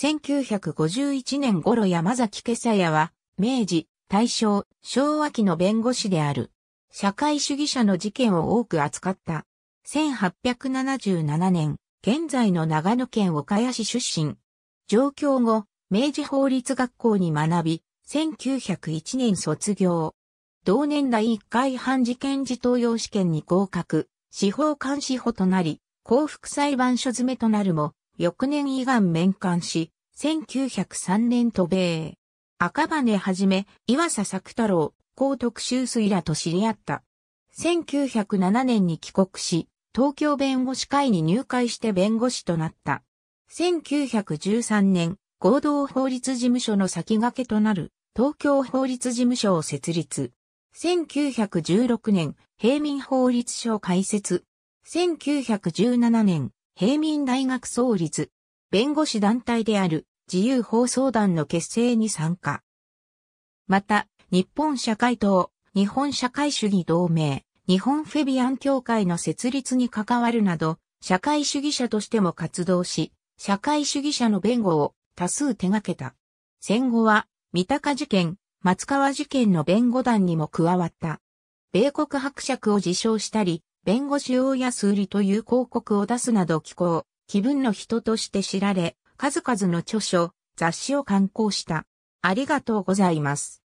1951年頃山崎家さやは、明治、大正、昭和期の弁護士である。社会主義者の事件を多く扱った。1877年、現在の長野県岡谷市出身。上京後、明治法律学校に学び、1901年卒業。同年代1回半事件時投用試験に合格、司法監視法となり、幸福裁判所詰めとなるも、翌年胃がん面刊し、1903年渡米。赤羽はじめ、岩佐作太郎、高徳修水らと知り合った。1907年に帰国し、東京弁護士会に入会して弁護士となった。1913年、合同法律事務所の先駆けとなる東京法律事務所を設立。1916年、平民法律所開設。1917年、平民大学創立、弁護士団体である自由放送団の結成に参加。また、日本社会党、日本社会主義同盟、日本フェビアン協会の設立に関わるなど、社会主義者としても活動し、社会主義者の弁護を多数手掛けた。戦後は、三鷹事件、松川事件の弁護団にも加わった。米国伯爵を自称したり、弁護士大安売りという広告を出すなど気候、気分の人として知られ、数々の著書、雑誌を刊行した。ありがとうございます。